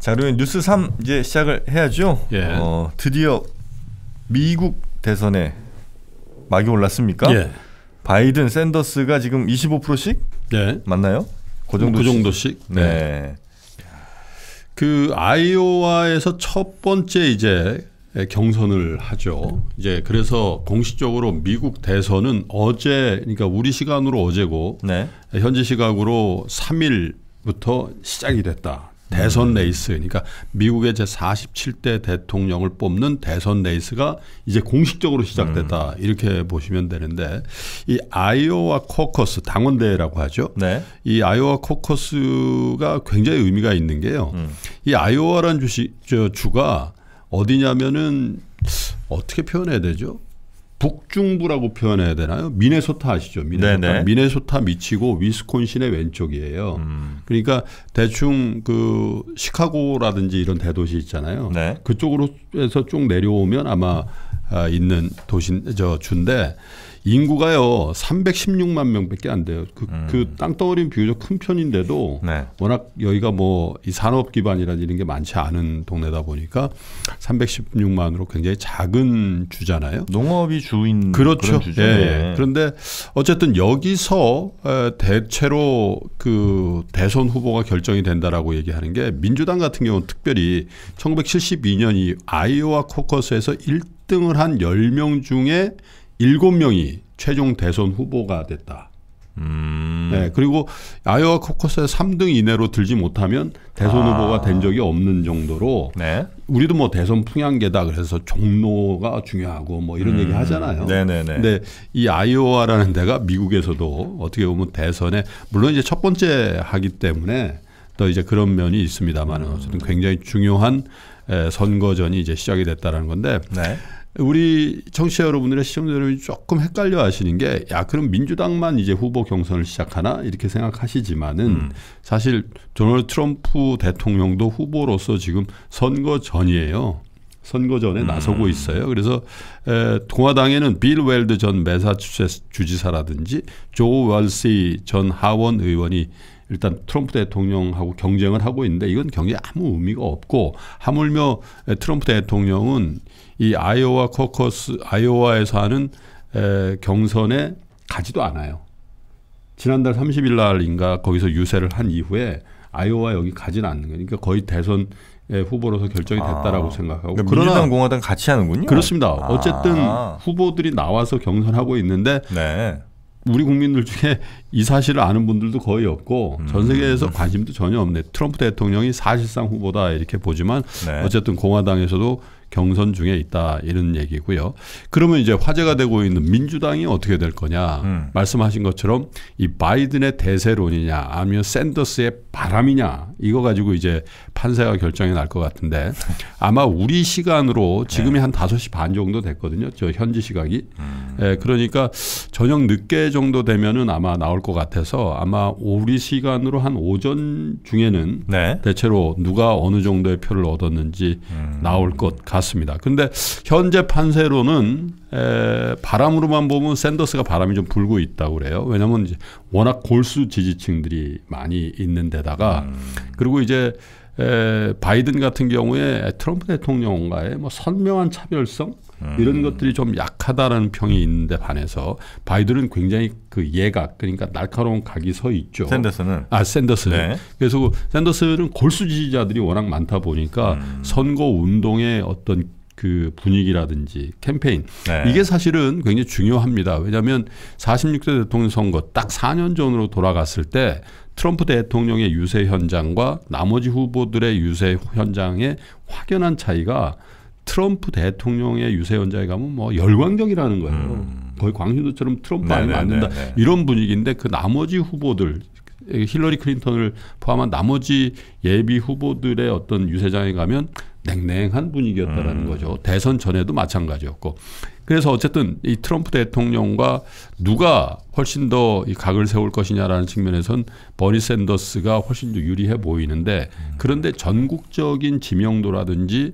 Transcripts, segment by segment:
자 그러면 뉴스 3 이제 시작을 해야죠. 예. 어, 드디어 미국 대선에 막이 올랐습니까? 예. 바이든, 샌더스가 지금 25%씩 예. 맞나요? 그정도그 정도씩. 네. 네. 그 아이오와에서 첫 번째 이제 경선을 하죠. 이제 그래서 공식적으로 미국 대선은 어제 그러니까 우리 시간으로 어제고 네. 현지 시각으로 3일부터 시작이 됐다. 대선 레이스 그러니까 미국의 제 47대 대통령을 뽑는 대선 레이스가 이제 공식적으로 시작됐다 음. 이렇게 보시면 되는데 이 아이오와 코커스 당원 대회라고 하죠. 네. 이 아이오와 코커스가 굉장히 의미가 있는 게요. 음. 이 아이오와란 주시 저 주가 어디냐면은 어떻게 표현해야 되죠? 북중부라고 표현해야 되나요? 미네소타 아시죠? 미네소타. 네네. 미네소타 미치고 위스콘신의 왼쪽이에요. 음. 그러니까 대충 그 시카고라든지 이런 대도시 있잖아요. 네. 그쪽으로 해서 쭉 내려오면 아마 아, 있는 도시 저 주인데 인구가요 316만 명밖에 안 돼요. 그, 음. 그 땅덩어리는 비교적 큰 편인데도 네. 워낙 여기가 뭐 이 산업 기반이라는 이런 게 많지 않은 동네다 보니까 316만으로 굉장히 작은 주잖아요. 농업이 주인 그렇죠. 그 예. 네. 그런데 어쨌든 여기서 대체로 그 대선 후보가 결정이 된다라고 얘기하는 게 민주당 같은 경우는 특별히 1972년 이 아이오와 코커스에서 1등을 한 10명 중에 7명이 최종 대선 후보가 됐다. 음. 네, 그리고 아이오와 코커스의 3등 이내로 들지 못하면 대선 아. 후보가 된 적이 없는 정도로 네. 우리도 뭐 대선 풍향계다 그래서 종로가 중요하고 뭐 이런 음. 얘기 하잖아요. 네네네. 근데 이 아이오와라는 데가 미국에서도 어떻게 보면 대선에 물론 이제 첫 번째 하기 때문에 또 이제 그런 면이 있습니다만 음. 어쨌든 굉장히 중요한 선거전이 이제 시작이 됐다라는 건데 네. 우리 청취자 여러분들의 시청자 여러분이 조금 헷갈려 하시는 게, 야, 그럼 민주당만 이제 후보 경선을 시작하나? 이렇게 생각하시지만은, 음. 사실 도널드 트럼프 대통령도 후보로서 지금 선거 전이에요. 선거 전에 음. 나서고 있어요. 그래서 에, 공화당에는 빌 웰드 전 매사추세츠 주지사라든지 조 월시 전 하원 의원이 일단 트럼프 대통령하고 경쟁을 하고 있는데 이건 경제 아무 의미가 없고 하물며 트럼프 대통령은 이 아이오와 코커스 아이오와에서 하는 에, 경선에 가지도 않아요. 지난달 30일 날인가 거기서 유세를 한 이후에 아이오와 여기 가진 않는 거니까 그러니까 거의 대선 후보로서 결정이 됐다라고 아, 생각하고 그러니까 그러나 공화당 같이 하는군요. 그렇습니다. 아. 어쨌든 후보들이 나와서 경선하고 있는데 네. 우리 국민들 중에 이 사실을 아는 분들도 거의 없고 음. 전 세계에서 관심도 전혀 없네. 트럼프 대통령이 사실상 후보다 이렇게 보지만 네. 어쨌든 공화당에서도 경선 중에 있다 이런 얘기고요. 그러면 이제 화제가 되고 있는 민주당이 어떻게 될 거냐? 음. 말씀하신 것처럼 이 바이든의 대세론이냐 아니면 샌더스의 바람이냐 이거 가지고 이제 판세가 결정이 날 것 같은데 아마 우리 시간으로 지금이 네. 한 5시 반 정도 됐거든요. 저 현지 시각이. 음. 예, 그러니까 저녁 늦게 정도 되면은 아마 나올 것 같아서 아마 우리 시간으로 한 오전 중에는 네. 대체로 누가 어느 정도의 표를 얻었는지 음. 나올 것 같아요. 봤습니다. 근데 현재 판세로는 에, 바람으로만 보면 샌더스가 바람이 좀 불고 있다고 그래요. 왜냐하면 이제 워낙 골수 지지층들이 많이 있는 데다가 음. 그리고 이제 에, 바이든 같은 경우에 트럼프 대통령과의 뭐 선명한 차별성 음. 이런 것들이 좀 약하다라는 평이 있는데 반해서 바이든은 굉장히 그 예각 그러니까 날카로운 각이 서 있죠. 샌더스는 아 샌더스. 네. 그래서 그 샌더스는 골수 지지자들이 워낙 많다 보니까 음. 선거 운동의 어떤 그 분위기라든지 캠페인 네. 이게 사실은 굉장히 중요합니다. 왜냐하면 46대 대통령 선거 딱 4년 전으로 돌아갔을 때 트럼프 대통령의 유세 현장과 나머지 후보들의 유세 현장의 확연한 차이가 트럼프 대통령의 유세연장에 가면 뭐 열광적이라는 거예요. 음. 거의 광신도처럼 트럼프 아니면 안 된다 이런 분위기인데 그 나머지 후보들 힐러리 클린턴을 포함한 나머지 예비 후보들의 어떤 유세장에 가면 냉랭한 분위기였다라는 음. 거죠. 대선 전에도 마찬가지였고. 그래서 어쨌든 이 트럼프 대통령과 누가 훨씬 더 이 각을 세울 것이냐라는 측면에선 버니 샌더스가 훨씬 더 유리해 보이는데 음. 그런데 전국적인 지명도라든지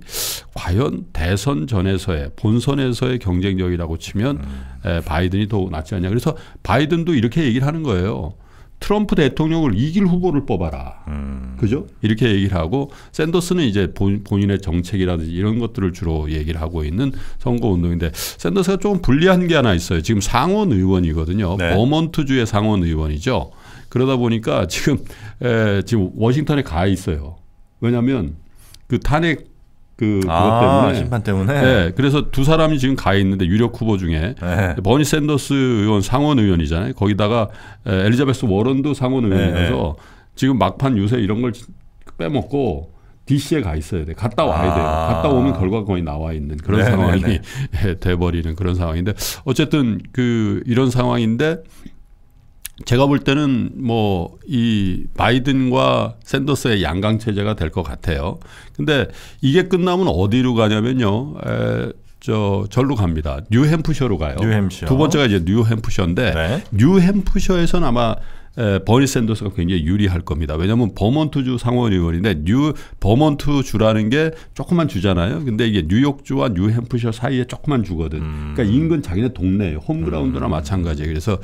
과연 대선 전에서의 본선에서의 경쟁력이라고 치면 음. 에, 바이든이 더 낫지 않냐. 그래서 바이든도 이렇게 얘기를 하는 거예요. 트럼프 대통령을 이길 후보를 뽑아라. 음. 그죠? 이렇게 얘기를 하고 샌더스는 이제 본, 본인의 정책이라든지 이런 것들을 주로 얘기를 하고 있는 선거 운동인데 샌더스가 조금 불리한 게 하나 있어요. 지금 상원 의원이거든요. 네. 버몬트주의 상원 의원이죠. 그러다 보니까 지금 에, 지금 워싱턴에 가 있어요. 왜냐하면 그 탄핵 그그 아, 때문에 예. 심판 때문에. 네, 그래서 두 사람이 지금 가 있는데 유력 후보 중에 네. 버니 샌더스 의원 상원 의원이잖아요. 거기다가 엘리자베스 워런도 상원 의원이라서 네. 지금 막판 유세 이런 걸 빼먹고 DC에 가 있어야 돼. 갔다 와야 아. 돼요. 갔다 오면 결과가 거의 나와 있는 그런 네, 네 상황이 네. 돼버리는 그런 상황인데 어쨌든 그 이런 상황인데 제가 볼 때는 뭐 이 바이든과 샌더스의 양강 체제가 될 것 같아요. 근데 이게 끝나면 어디로 가냐면요. 에, 저 절로 갑니다. 뉴햄프셔로 가요. 뉴햄프셔. 두 번째가 이제 뉴햄프셔인데 네. 뉴햄프셔에서는 아마 버니 샌더스가 굉장히 유리할 겁니다. 왜냐하면 버몬트주 상원 의원인데 뉴 버몬트주라는 게 조그만 주잖아요. 근데 이게 뉴욕주와 뉴햄프셔 사이에 조그만 주거든. 음. 그러니까 인근 자기네 동네 홈그라운드나 음. 마찬가지예요. 그래서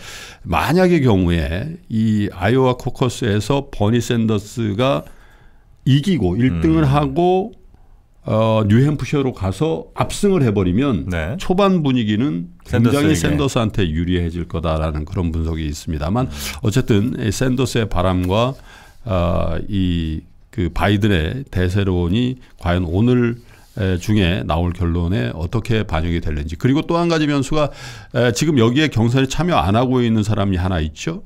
만약의 경우에 이 아이오와 코커스에서 버니 샌더스가 이기고 1등을 음. 하고 어, 뉴햄프셔로 가서 압승을 해버리면 네. 초반 분위기는 굉장히 샌더스 한테 유리해질 거다라는 그런 분석이 있습니다만 어쨌든 샌더스의 바람과 어, 이그 바이든의 대세론이 과연 오늘 에, 중에 나올 결론에 어떻게 반영이 될는지 그리고 또 한 가지 변수가 에, 지금 여기에 경선에 참여 안 하고 있는 사람이 하나 있죠.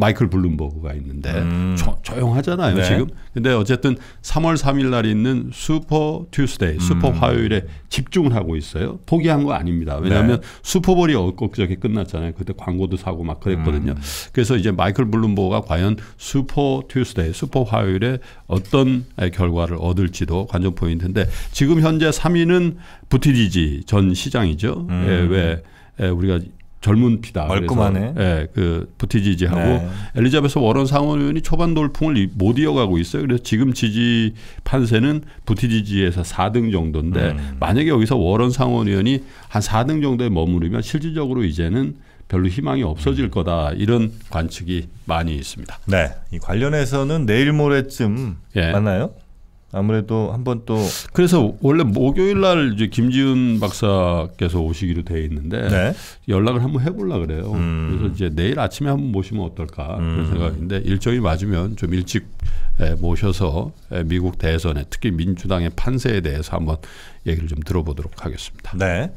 마이클 블룸버그가 있는데 음. 조, 용하잖아요 네. 지금. 근데 어쨌든 3월 3일 날 있는 슈퍼 튜스데이, 슈퍼 음. 화요일에 집중을 하고 있어요. 포기한 거 아닙니다. 왜냐하면 네. 슈퍼볼이 어, 엊그저께 끝났잖아요. 그때 광고도 사고 막 그랬거든요. 음. 그래서 이제 마이클 블룸버그가 과연 슈퍼 튜스데이, 슈퍼 화요일에 어떤 결과를 얻을지도 관전 포인트인데 지금 현재 3위는 부티디지전 시장이죠. 음. 예, 왜 예, 우리가 젊은 피다. 멀끔하네. 예, 그 부티지지하고 네. 엘리자베스 워런 상원의원이 초반 돌풍을 못 이어가고 있어요. 그래서 지금 지지 판세는 부티지지에서 4등 정도인데 음. 만약에 여기서 워런 상원의원이 한 4등 정도에 머무르면 실질적으로 이제는 별로 희망이 없어질 음. 거다 이런 관측이 많이 있습니다. 네, 이 관련해서는 내일 모레쯤 예. 만나요. 아무래도 한번 또 그래서 원래 목요일 날 이제 김지훈 박사께서 오시기로 돼 있는데 네. 연락을 한번 해볼라 그래요. 음. 그래서 이제 내일 아침에 한번 모시면 어떨까 음. 그런 생각인데 일정이 맞으면 좀 일찍 예, 모셔서 예, 미국 대선에 특히 민주당의 판세에 대해서 한번 얘기를 좀 들어보도록 하겠습니다. 네.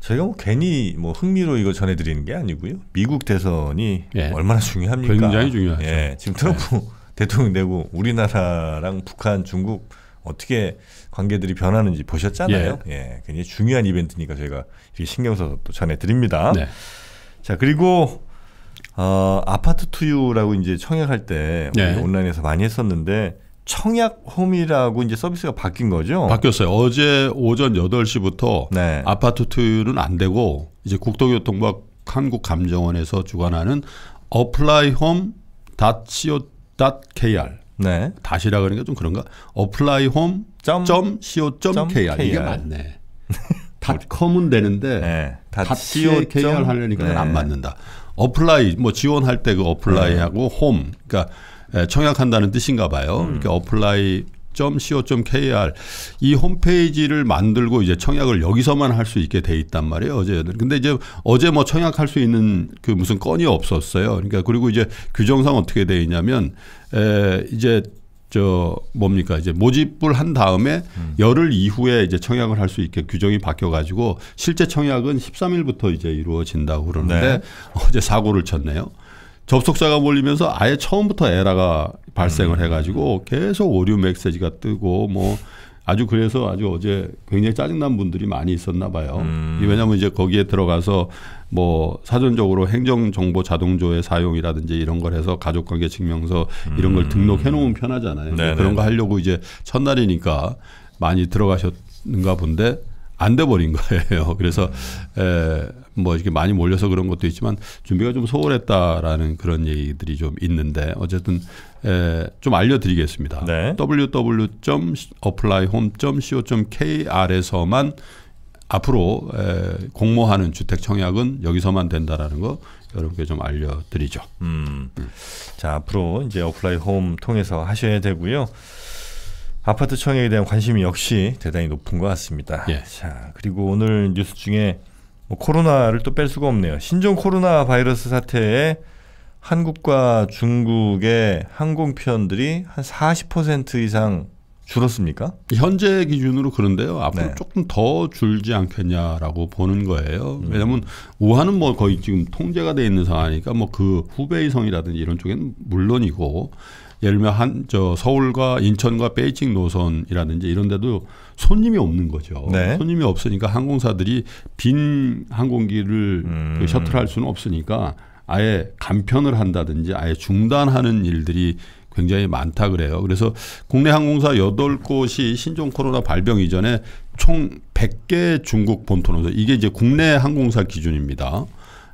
저가뭐 괜히 뭐 흥미로 이거 전해드리는 게 아니고요. 미국 대선이 네. 얼마나 중요합니까? 굉장히 중요하죠. 예. 지금 트럼프 네. 대통령 되고 우리나라랑 북한, 중국 어떻게 관계들이 변하는지 보셨잖아요. 예. 예 굉장히 중요한 이벤트니까 저희가 이렇게 신경 써서 또 전해드립니다. 네. 자, 그리고 어, 아파트 투유라고 이제 청약할 때 네. 온라인에서 많이 했었는데 청약 홈이라고 이제 서비스가 바뀐 거죠? 바뀌었어요. 어제 오전 8시부터 네. 아파트 투유는 안 되고 이제 국토교통부 한국감정원에서 주관하는 어플라이홈 닷 co a p p l y h k r 네. 다시라 그러니까 좀 그런가? applyhome.co.kr 이게 맞네. 닷컴은 되는데 네. 닷co.kr 하려니까 네. 안 맞는다. 어플라이 뭐 지원할 때 그 어플라이하고 홈 그러니까 청약한다는 뜻인가 봐요. 음. 그러니까 어플라이 .co.kr 이 홈페이지를 만들고 이제 청약을 여기서만 할 수 있게 돼 있단 말이에요 어제. 근데 이제 어제 뭐 청약할 수 있는 그 무슨 건이 없었어요. 그러니까 그리고 이제 규정상 어떻게 돼 있냐면 에 이제 저 뭡니까 이제 모집을 한 다음에 음. 열흘 이후에 이제 청약을 할 수 있게 규정이 바뀌어 가지고 실제 청약은 13일부터 이제 이루어진다고 그러는데 네. 어제 사고를 쳤네요. 접속자가 몰리면서 아예 처음부터 에러가 발생을 음. 해가지고 계속 오류 메시지가 뜨고 뭐 아주 그래서 아주 어제 굉장히 짜증난 분들이 많이 있었나 봐요. 음. 왜냐하면 이제 거기에 들어가서 뭐 사전적으로 행정정보 자동조회 사용이라든지 이런 걸 해서 가족관계 증명서 이런 걸 음. 등록해 놓으면 편하잖아요. 네네. 그런 네, 거 네. 하려고 이제 첫날이니까 많이 들어가셨는가 본데 안 돼버린 거예요. 그래서 에, 뭐 이렇게 많이 몰려서 그런 것도 있지만 준비가 좀 소홀했다라는 그런 얘기들이 좀 있는데 어쨌든 에, 좀 알려드리겠습니다. 네. www.applyhome.co.kr에서만 앞으로 에, 공모하는 주택 청약은 여기서만 된다라는 거 여러분께 좀 알려드리죠. 음. 음. 자 앞으로 이제 어플라이 홈 통해서 하셔야 되고요. 아파트 청약에 대한 관심이 역시 대단히 높은 것 같습니다. 예. 자 그리고 오늘 뉴스 중에 뭐 코로나를 또 뺄 수가 없네요. 신종 코로나 바이러스 사태에 한국과 중국의 항공편들이 한 40% 이상 줄었습니까? 현재 기준으로 그런데요. 앞으로 네. 조금 더 줄지 않겠냐라고 보는 거예요. 음. 왜냐하면 우한은 뭐 거의 지금 통제가 돼 있는 상황이니까 뭐 그 후베이성이라든지 이런 쪽에는 물론이고 예를 들면 한저 서울과 인천과 베이징 노선이라든지 이런 데도 손님이 없는 거죠. 네. 손님이 없으니까 항공사들이 빈 항공기를 그 음. 그 셔틀할 수는 없으니까 아예 간편을 한다든지 아예 중단하는 일들이 굉장히 많다 그래요. 그래서 국내 항공사 여덟 곳이 신종 코로나 발병 이전에 총 100개 중국 본토 노선 이게 이제 국내 항공사 기준입니다.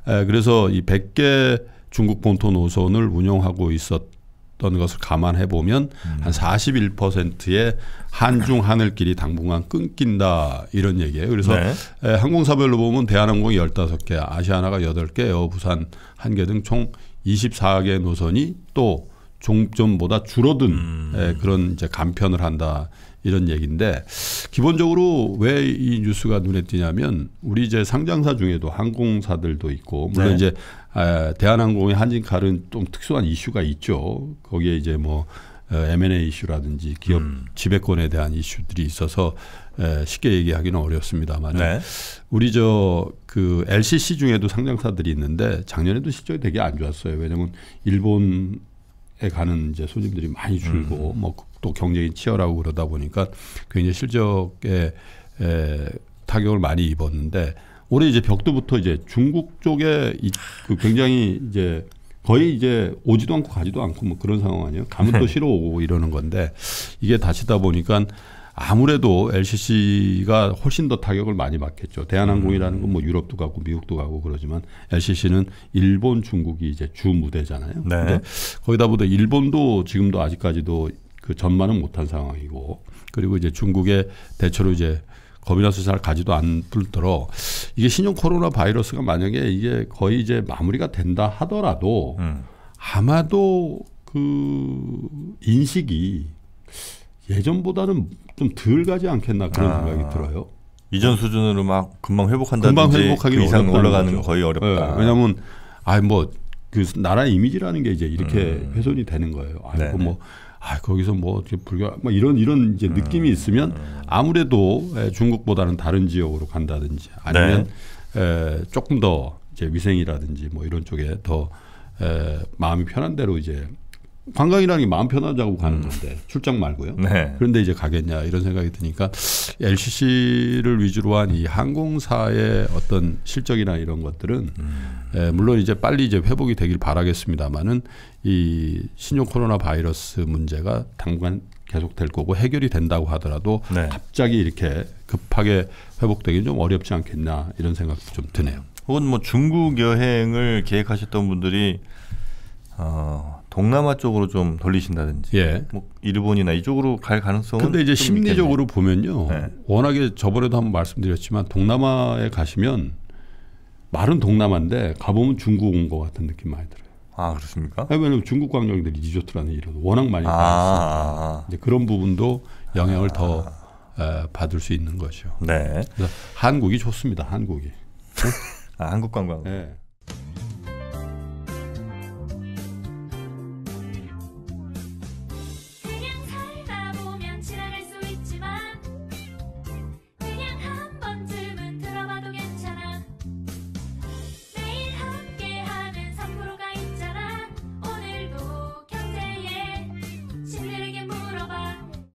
에, 그래서 이 100개 중국 본토 노선을 운영하고 있었 있었던 것을 감안해 보면 음. 한 41%의 한중 하늘길이 당분간 끊긴다 이런 얘기예요. 그래서 네. 항공사별로 보면 대한항공이 15개, 아시아나가 8개, 여부산 1개 등 총 24개 노선이 또 종점보다 줄어든 음. 그런 이제 간편을 한다 이런 얘기인데 기본적으로 왜 이 뉴스가 눈에 띄냐면 우리 이제 상장사 중에도 항공사들도 있고 물론 네. 이제 에, 대한항공의 한진칼은 좀 특수한 이슈가 있죠. 거기에 이제 뭐 M&A 이슈라든지 기업 음. 지배권에 대한 이슈들이 있어서 에, 쉽게 얘기하기는 어렵습니다만 네. 우리 저 그 LCC 중에도 상장사들이 있는데 작년에도 실적이 되게 안 좋았어요. 왜냐하면 일본에 가는 이제 손님들이 많이 줄고 음. 뭐또 경쟁이 치열하고 그러다 보니까 굉장히 실적에 에, 타격을 많이 입었는데 올해 이제 벽두부터 이제 중국 쪽에 이, 그 굉장히 이제 거의 이제 오지도 않고 가지도 않고 뭐 그런 상황 아니에요. 가면 또 네. 싫어 오고 이러는 건데 이게 다치다 보니까 아무래도 LCC가 훨씬 더 타격을 많이 받겠죠. 대한항공이라는 건뭐 음. 유럽도 가고 미국도 가고 그러지만 LCC는 일본, 중국이 이제 주 무대잖아요. 네. 근데 거기다 보다 일본도 지금도 아직까지도 그 전만은 못한 상황이고 그리고 이제 중국의 대처로 이제 검이나 수사를 가지도 않을 도록 이게 신종 코로나 바이러스가 만약에 이게 거의 이제 마무리가 된다 하더라도 음. 아마도 그 인식이 예전보다는 좀 덜 가지 않겠나 그런 아. 생각이 들어요. 이전 수준으로 막 금방 회복한다든지 금방 회복하기 그 이상 올라가는 건 거의 어렵다. 네, 왜냐하면 아 뭐 그 나라 이미지라는 게 이제 이렇게 음. 훼손이 되는 거예요. 아이고 뭐 아, 거기서 뭐 불교 뭐 이런 이런 이제 느낌이 음. 있으면 아무래도 중국보다는 다른 지역으로 간다든지 아니면 네. 에, 조금 더 이제 위생이라든지 뭐 이런 쪽에 더 에, 마음이 편한 대로 이제 관광이라는 게 마음 편하자고 가는 음. 건데 출장 말고요. 네. 그런데 이제 가겠냐 이런 생각이 드니까 LCC를 위주로 한 이 항공사의 어떤 실적이나 이런 것들은 음. 예, 물론 이제 빨리 이제 회복이 되길 바라겠습니다만은 이 신종 코로나 바이러스 문제가 당분간 계속될 거고 해결이 된다고 하더라도 네. 갑자기 이렇게 급하게 회복되기 는좀 어렵지 않겠나 이런 생각도 좀 드네요. 혹은 뭐 중국 여행을 계획하셨던 분들이 어. 동남아 쪽으로 좀 돌리신다든지 예. 뭐 일본이나 이쪽으로 갈 가능성은 근데 이제 심리적으로 있겠네요. 보면요 네. 워낙에 저번에도 한번 말씀드렸지만 동남아에 가시면 말은 동남아인데 가보면 중국 온 것 같은 느낌 많이 들어요 아 그렇습니까? 왜냐하면 중국 관광객들이 리조트라는 일을 워낙 많이 까 아. 이제 그런 부분도 영향을 아. 더 에, 받을 수 있는 거죠 네. 한국이 좋습니다 한국이 아, 한국 관광 네.